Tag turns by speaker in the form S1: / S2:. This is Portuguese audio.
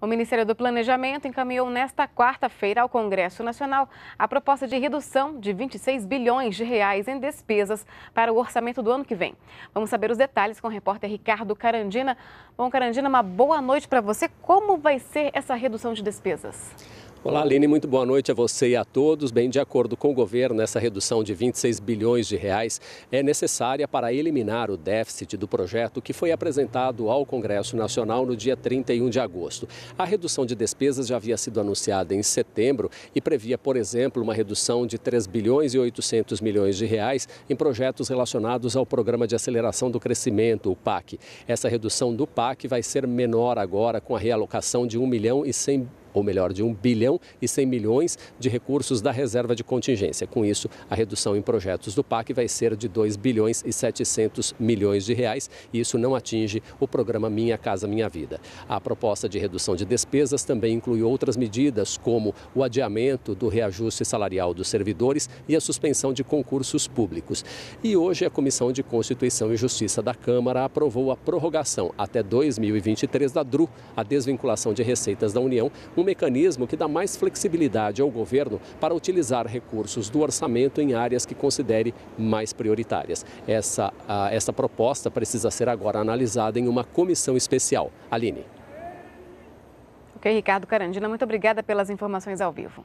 S1: O Ministério do Planejamento encaminhou nesta quarta-feira ao Congresso Nacional a proposta de redução de 26 bilhões de reais em despesas para o orçamento do ano que vem. Vamos saber os detalhes com o repórter Ricardo Carandina. Bom, Carandina, uma boa noite para você. Como vai ser essa redução de despesas?
S2: Olá, Aline, muito boa noite a você e a todos. Bem, de acordo com o governo, essa redução de 26 bilhões de reais é necessária para eliminar o déficit do projeto que foi apresentado ao Congresso Nacional no dia 31 de agosto. A redução de despesas já havia sido anunciada em setembro e previa, por exemplo, uma redução de 3 bilhões e 800 milhões de reais em projetos relacionados ao Programa de Aceleração do Crescimento, o PAC. Essa redução do PAC vai ser menor agora com a realocação de 1 milhão e 100 ou melhor, de 1 bilhão e 100 milhões de recursos da reserva de contingência. Com isso, a redução em projetos do PAC vai ser de 2 bilhões e 700 milhões de reais, e isso não atinge o programa Minha Casa Minha Vida. A proposta de redução de despesas também inclui outras medidas, como o adiamento do reajuste salarial dos servidores e a suspensão de concursos públicos. E hoje a Comissão de Constituição e Justiça da Câmara aprovou a prorrogação até 2023 da DRU, a desvinculação de receitas da União, um um mecanismo que dá mais flexibilidade ao governo para utilizar recursos do orçamento em áreas que considere mais prioritárias. Essa, a, essa proposta precisa ser agora analisada em uma comissão especial. Aline.
S1: Ok, Ricardo Carandina, muito obrigada pelas informações ao vivo.